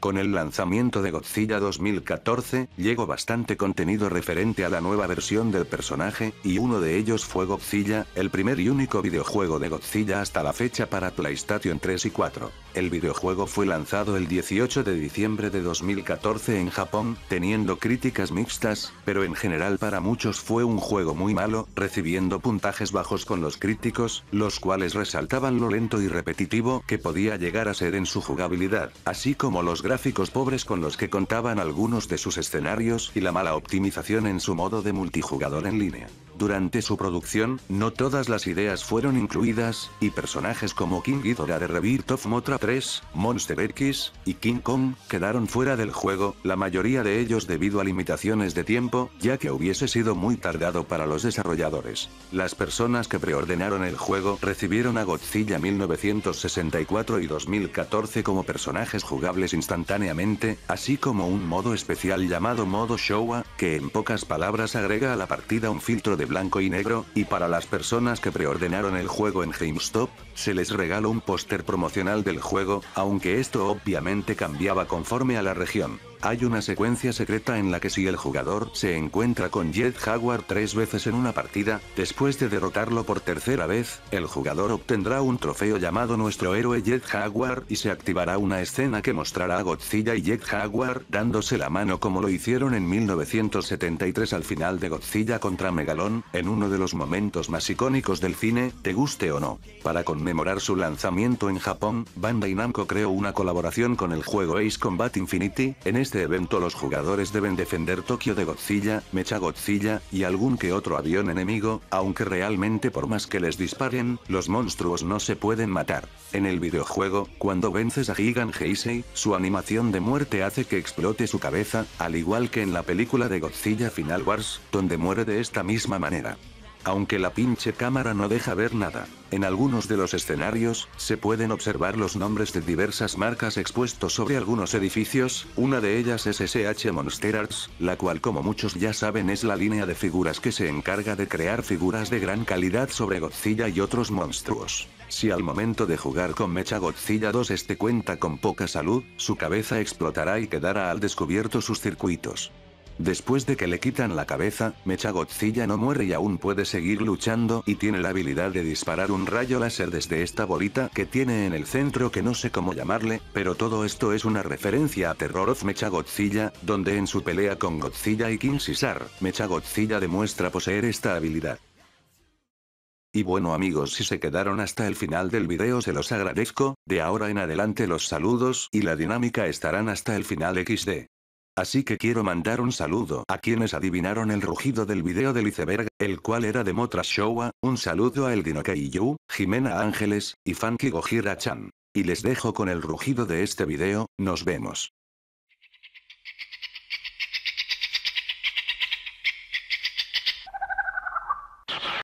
Con el lanzamiento de Godzilla 2014, llegó bastante contenido referente a la nueva versión del personaje, y uno de ellos fue Godzilla, el primer y único videojuego de Godzilla hasta la fecha para PlayStation 3 y 4. El videojuego fue lanzado el 18 de diciembre de 2014 en Japón, teniendo críticas mixtas, pero en general para muchos fue un juego muy malo, recibiendo puntajes bajos con los críticos, los cuales resaltaban lo lento y repetitivo que podía llegar a ser en su jugabilidad, así como los gráficos pobres con los que contaban algunos de sus escenarios y la mala optimización en su modo de multijugador en línea. Durante su producción, no todas las ideas fueron incluidas, y personajes como King Ghidorah de Rebirth of Motra 3, Monster X, y King Kong, quedaron fuera del juego, la mayoría de ellos debido a limitaciones de tiempo, ya que hubiese sido muy tardado para los desarrolladores. Las personas que preordenaron el juego recibieron a Godzilla 1964 y 2014 como personajes jugables instantáneamente, así como un modo especial llamado modo Showa, que en pocas palabras agrega a la partida un filtro de blanco y negro, y para las personas que preordenaron el juego en GameStop, se les regaló un póster promocional del juego, aunque esto obviamente cambiaba conforme a la región. Hay una secuencia secreta en la que si el jugador se encuentra con Jet Jaguar tres veces en una partida, después de derrotarlo por tercera vez, el jugador obtendrá un trofeo llamado Nuestro Héroe Jet Jaguar y se activará una escena que mostrará a Godzilla y Jet Jaguar dándose la mano como lo hicieron en 1973 al final de Godzilla contra Megalón, en uno de los momentos más icónicos del cine, te guste o no. Para conmemorar su lanzamiento en Japón, Bandai Namco creó una colaboración con el juego Ace Combat Infinity, en este este evento los jugadores deben defender Tokio de Godzilla, Mecha Godzilla, y algún que otro avión enemigo, aunque realmente por más que les disparen, los monstruos no se pueden matar. En el videojuego, cuando vences a Gigan Heisei, su animación de muerte hace que explote su cabeza, al igual que en la película de Godzilla Final Wars, donde muere de esta misma manera. Aunque la pinche cámara no deja ver nada. En algunos de los escenarios, se pueden observar los nombres de diversas marcas expuestos sobre algunos edificios, una de ellas es SH Monster Arts, la cual como muchos ya saben es la línea de figuras que se encarga de crear figuras de gran calidad sobre Godzilla y otros monstruos. Si al momento de jugar con Mecha Godzilla 2 este cuenta con poca salud, su cabeza explotará y quedará al descubierto sus circuitos. Después de que le quitan la cabeza, Mechagodzilla no muere y aún puede seguir luchando y tiene la habilidad de disparar un rayo láser desde esta bolita que tiene en el centro que no sé cómo llamarle, pero todo esto es una referencia a Terror of Mechagodzilla, donde en su pelea con Godzilla y King Caesar, Mechagodzilla demuestra poseer esta habilidad. Y bueno amigos si se quedaron hasta el final del video se los agradezco, de ahora en adelante los saludos y la dinámica estarán hasta el final XD. Así que quiero mandar un saludo a quienes adivinaron el rugido del video del iceberg, el cual era de Motra Showa, un saludo a El Yu, Jimena Ángeles, y Funky Gojira-chan. Y les dejo con el rugido de este video, nos vemos.